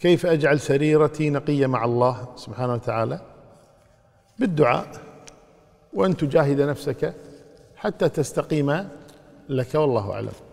كيف أجعل سريرتي نقية مع الله سبحانه وتعالى بالدعاء وأن تجاهد نفسك حتى تستقيم لك والله أعلم